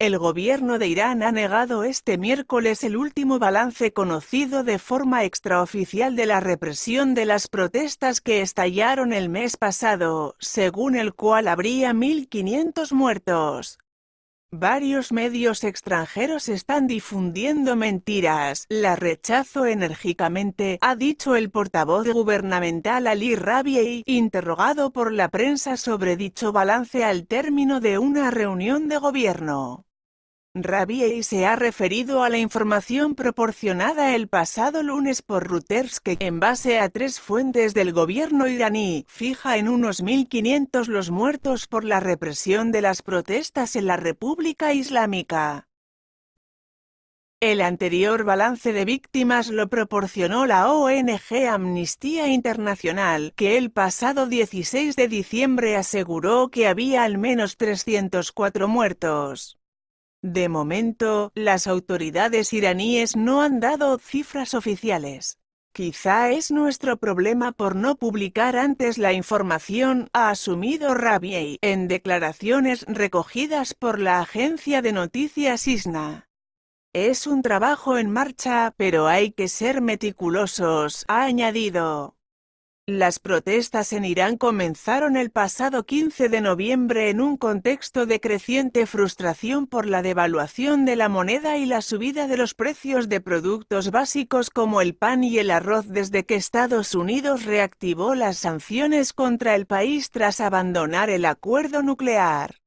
El gobierno de Irán ha negado este miércoles el último balance conocido de forma extraoficial de la represión de las protestas que estallaron el mes pasado, según el cual habría 1.500 muertos. Varios medios extranjeros están difundiendo mentiras. La rechazo enérgicamente, ha dicho el portavoz gubernamental Ali Rabiei, interrogado por la prensa sobre dicho balance al término de una reunión de gobierno. Rabiei se ha referido a la información proporcionada el pasado lunes por Reuters que, en base a tres fuentes del gobierno iraní, fija en unos 1.500 los muertos por la represión de las protestas en la República Islámica. El anterior balance de víctimas lo proporcionó la ONG Amnistía Internacional, que el pasado 16 de diciembre aseguró que había al menos 304 muertos. De momento, las autoridades iraníes no han dado cifras oficiales. Quizá es nuestro problema por no publicar antes la información, ha asumido Rabiei en declaraciones recogidas por la agencia de noticias ISNA. Es un trabajo en marcha, pero hay que ser meticulosos, ha añadido. Las protestas en Irán comenzaron el pasado 15 de noviembre en un contexto de creciente frustración por la devaluación de la moneda y la subida de los precios de productos básicos como el pan y el arroz desde que Estados Unidos reactivó las sanciones contra el país tras abandonar el acuerdo nuclear.